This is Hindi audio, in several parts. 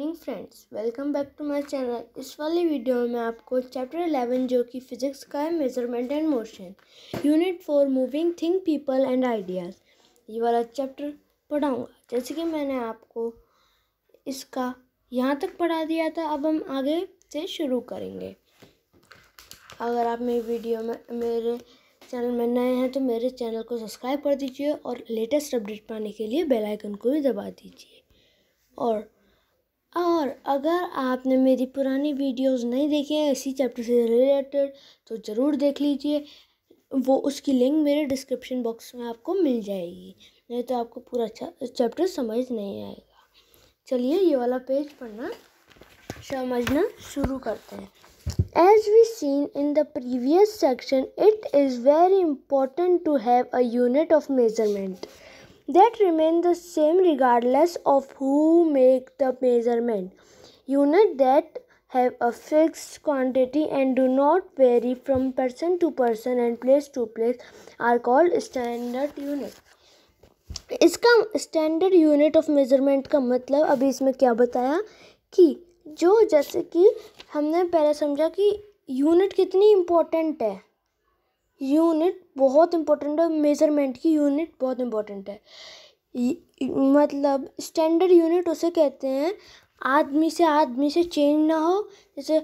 Morning friends welcome back to my channel इस वाली वीडियो में आपको चैप्टर 11 जो कि फिजिक्स का है measurement and motion unit for moving thing people and ideas ये वाला चैप्टर पढ़ाऊँगा जैसे कि मैंने आपको इसका यहाँ तक पढ़ा दिया था अब हम आगे से शुरू करेंगे अगर आप मेरी वीडियो में मेरे चैनल में नए हैं तो मेरे चैनल को सब्सक्राइब कर दीजिए और लेटेस्ट अपडेट पाने के लिए बेल आइकन को भी दबा दीजिए और और अगर आपने मेरी पुरानी वीडियोस नहीं देखी है इसी चैप्टर से रिलेटेड तो ज़रूर देख लीजिए वो उसकी लिंक मेरे डिस्क्रिप्शन बॉक्स में आपको मिल जाएगी नहीं तो आपको पूरा चैप्टर समझ नहीं आएगा चलिए ये वाला पेज पढ़ना समझना शुरू करते हैं as we seen in the previous section it is very important to have a unit of measurement that remain the same regardless of who make the measurement. unit that have a fixed quantity and do not vary from person to person and place to place are called standard unit. इसका स्टैंडर्ड यूनिट ऑफ मेजरमेंट का मतलब अभी इसमें क्या बताया कि जो जैसे कि हमने पहले समझा कि यूनिट कितनी इम्पोर्टेंट है यूनिट बहुत इम्पोर्टेंट है मेज़रमेंट की यूनिट बहुत इम्पोर्टेंट है मतलब स्टैंडर्ड यूनिट उसे कहते हैं आदमी से आदमी से चेंज ना हो जैसे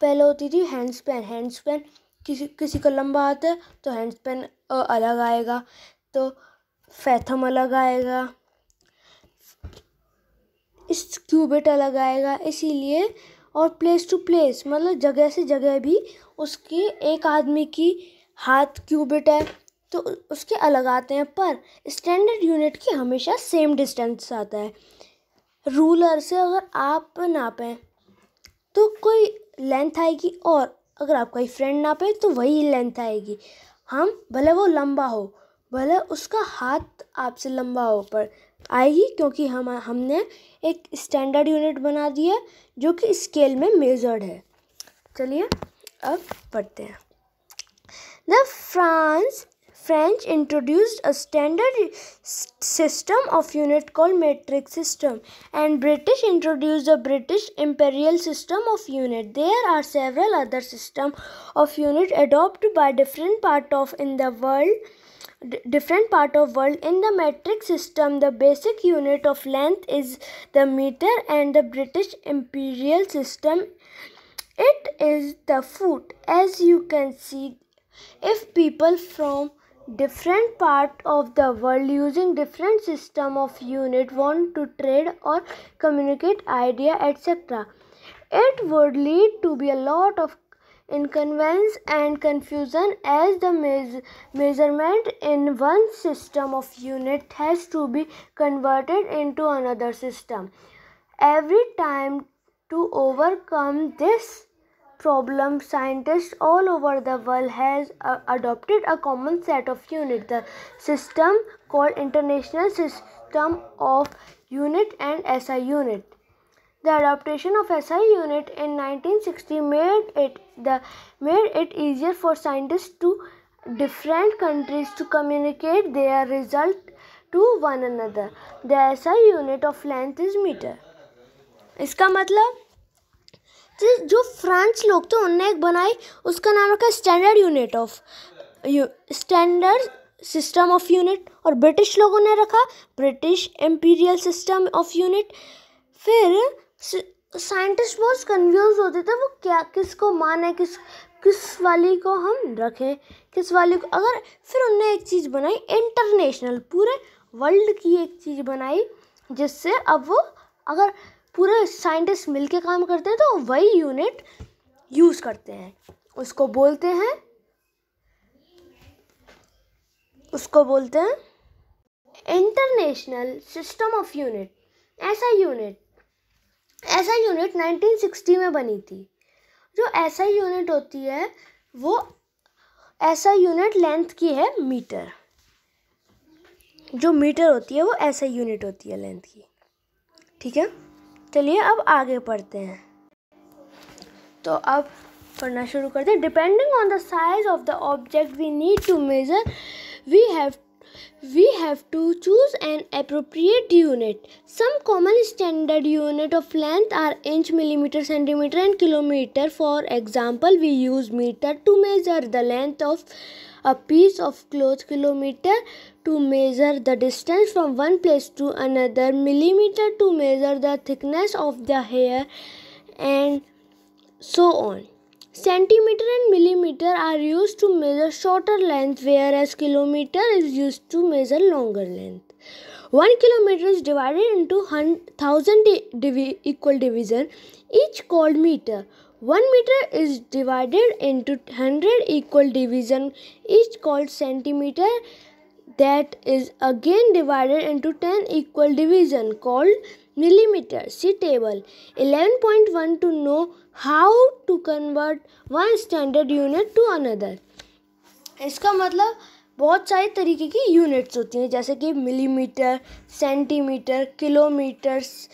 पहले होती थी हैंड स्पैन हैंड स्पैन किसी किसी का लंबा आता है तो हैंड स्पैन अलग आएगा तो फैथम अलग आएगा इस क्यूबिट अलग आएगा इसीलिए और प्लेस टू प्लेस मतलब जगह से जगह भी उसकी एक आदमी की हाथ क्यूबिट है तो उसके अलग आते हैं पर स्टैंडर्ड यूनिट की हमेशा सेम डिस्टेंस आता है रूलर से अगर आप नापें तो कोई लेंथ आएगी और अगर आप कोई फ्रेंड नापे तो वही लेंथ आएगी हम भले वो लंबा हो भले उसका हाथ आपसे लंबा हो पर आएगी क्योंकि हम हमने एक स्टैंडर्ड यूनिट बना दिया जो कि स्केल में मेजर्ड है चलिए अब पढ़ते हैं The France French introduced a standard system of unit called metric system and British introduced a British imperial system of unit. There are several other systems of unit adopted by different part of in the world different part of world in the metric system the basic unit of length is the meter and the british imperial system it is the foot as you can see if people from different part of the world using different system of unit want to trade or communicate idea etc it would lead to be a lot of inconvenience and confusion as the me measurement in one system of unit has to be converted into another system every time to overcome this problem scientists all over the world has uh, adopted a common set of units the system called international system of unit and SI unit the adoption of SI unit in 1960 made it the made it easier for scientists to different countries to communicate their result to one another the SI unit of length is meter इसका मतलब जो फ्रांस लोग थे उनने एक बनाई उसका नाम रखा standard unit of standard system of unit और ब्रिटिश लोगों ने रखा British imperial system of unit फिर साइंटिस्ट बहुत कन्फ्यूज होते थे वो क्या किसको माने किस किस वाली को हम रखें किस वाली को अगर फिर उनने एक चीज़ बनाई इंटरनेशनल पूरे वर्ल्ड की एक चीज़ बनाई जिससे अब वो अगर पूरे साइंटिस्ट मिल काम करते हैं तो वही यूनिट यूज़ करते हैं उसको बोलते हैं उसको बोलते हैं इंटरनेशनल सिस्टम ऑफ यूनिट ऐसा यूनिट ऐसा यूनिट 1960 में बनी थी जो ऐसा यूनिट होती है वो ऐसा यूनिट लेंथ की है मीटर जो मीटर होती है वो ऐसा यूनिट होती है लेंथ की ठीक है चलिए अब आगे पढ़ते हैं तो अब पढ़ना शुरू करते हैं depending on the size of the object we need to measure we have we have to choose an appropriate unit some common standard unit of length are inch millimeter centimeter and kilometer for example we use meter to measure the length of a piece of cloth kilometer to measure the distance from one place to another millimeter to measure the thickness of the hair and so on Centimeter and millimeter are used to measure shorter length, whereas kilometer is used to measure longer length. One kilometer is divided into thousand equal division, each called meter. One metre is divided into hundred equal division is called centimetre that is again divided into ten equal division called millimetre see table eleven point one two know how to convert one standard unit to another इसका मतलब बहुत सारे तरीके की यूनिट्स होती हैं जैसे कि मिलीमीटर सेंटीमीटर किलोमीटर्स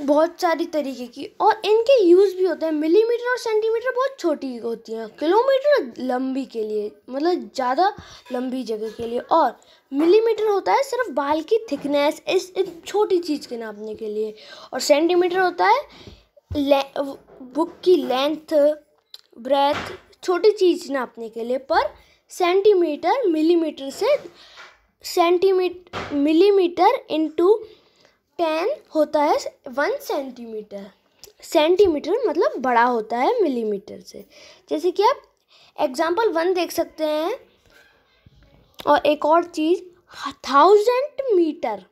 बहुत सारी तरीके की और इनके यूज़ भी होते हैं मिलीमीटर और सेंटीमीटर बहुत छोटी होती हैं किलोमीटर लंबी के लिए मतलब ज़्यादा लंबी जगह के लिए और मिलीमीटर होता है सिर्फ बाल की थिकनेस इस, इस छोटी चीज़ के नापने के लिए और सेंटीमीटर होता है बुक की लेंथ ब्रेथ छोटी चीज़ नापने के लिए पर सेंटीमीटर मिलीमीटर से सेंटीमीटर मिलीमीटर इंटू टेन होता है वन सेंटीमीटर सेंटीमीटर मतलब बड़ा होता है मिलीमीटर से जैसे कि आप एग्जाम्पल वन देख सकते हैं और एक और चीज़ thousand metre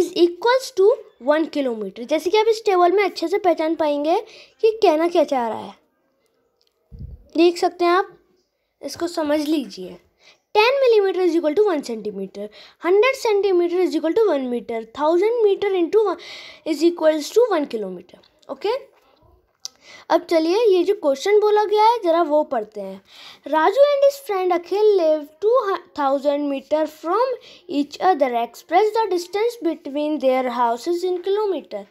is equals to one kilometre जैसे कि आप इस टेबल में अच्छे से पहचान पाएंगे कि कहना क्या चाह रहा है देख सकते हैं आप इसको समझ लीजिए 10 millimeter is equal to 1 centimeter 100 centimeter is equal to 1 meter 1000 meter into 1 is equals to 1 kilometer okay okay? अब चलिए ये जो क्वेश्चन बोला गया है ज़रा वो पढ़ते हैं Raju and his friend Akhil live two thousand metre from each other express the distance between their houses in kilometre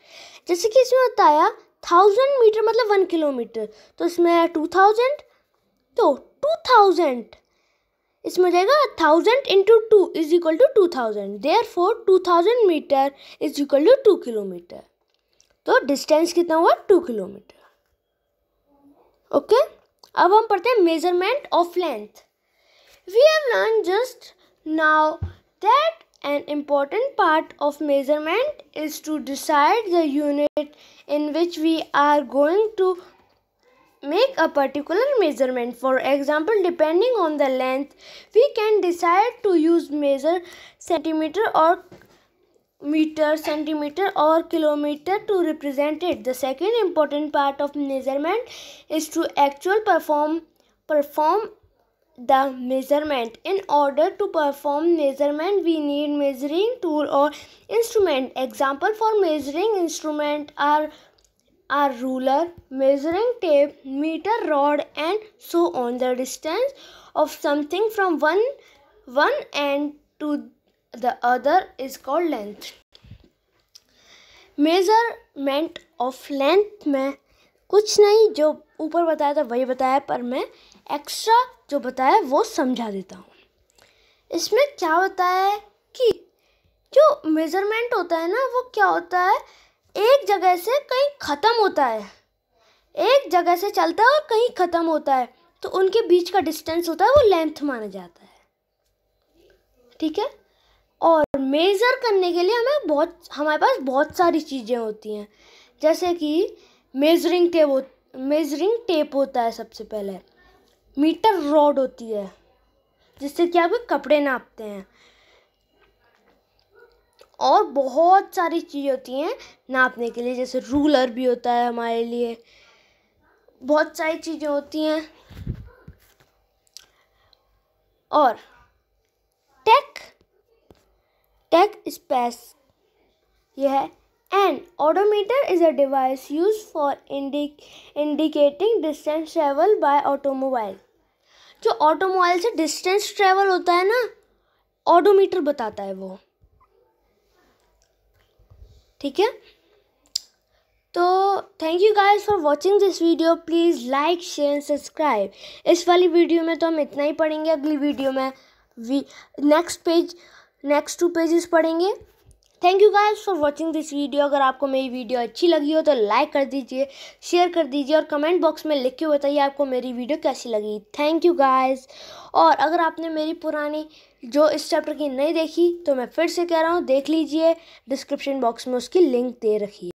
जैसे कि इसमें बताया थाउजेंड मीटर मतलब वन किलोमीटर तो इसमें टू थाउजेंड तो टू थाउजेंड इसमें हो जाएगा thousand into two is equal to two thousand therefore two thousand metre is equal to two kilometre तो डिस्टेंस कितना हुआ टू किलोमीटर ओके अब हम पढ़ते हैं measurement of length we have learn just now that an important part of measurement is to decide the unit in which we are going to make a particular measurement. For example, depending on the length, we can decide to use measure centimeter or meter, centimeter or kilometer to represent it. The second important part of measurement is to actual perform perform the measurement. In order to perform measurement, we need measuring tool or instrument. Example for measuring instrument are are ruler measuring tape metre rod and so on the distance of something from one one end to the other is called length measurement of length में कुछ नहीं जो ऊपर बताया था वही बताया पर मैं एक्स्ट्रा जो बताया वो समझा देता हूँ इसमें क्या होता है कि जो मेज़रमेंट होता है ना वो क्या होता है एक जगह से कहीं ख़त्म होता है एक जगह से चलता है और कहीं ख़त्म होता है तो उनके बीच का डिस्टेंस होता है वो लेंथ माना जाता है ठीक है और मेज़र करने के लिए हमें बहुत हमारे पास बहुत सारी चीज़ें होती हैं जैसे कि मेज़रिंग टेप हो मेज़रिंग टेप होता है सबसे पहले मीटर रॉड होती है जिससे कि आप कपड़े नापते हैं और बहुत सारी चीज़ होती हैं नापने के लिए जैसे रूलर भी होता है हमारे लिए बहुत सारी चीज़ें होती हैं और टेक टेक स्पेस यह है and odometer is a device use for indicating distance travel by automobile जो ऑटोमोबाइल से डिस्टेंस ट्रेवल होता है ना ऑडोमीटर बताता है वो ठीक है तो thank you guys for watching this video please like share and subscribe इस वाली वीडियो में तो हम इतना ही पढ़ेंगे अगली वीडियो में we next page next two pages पढ़ेंगे thank you guys for watching this video अगर आपको मेरी वीडियो अच्छी लगी हो तो लाइक कर दीजिए शेयर कर दीजिए और कमेंट बॉक्स में लिख के बताइए आपको मेरी वीडियो कैसी लगी थैंक यू गाइज़ और अगर आपने मेरी पुरानी जो इस चैप्टर की नहीं देखी तो मैं फिर से कह रहा हूँ देख लीजिए डिस्क्रिप्शन बॉक्स में उसकी लिंक दे रखी है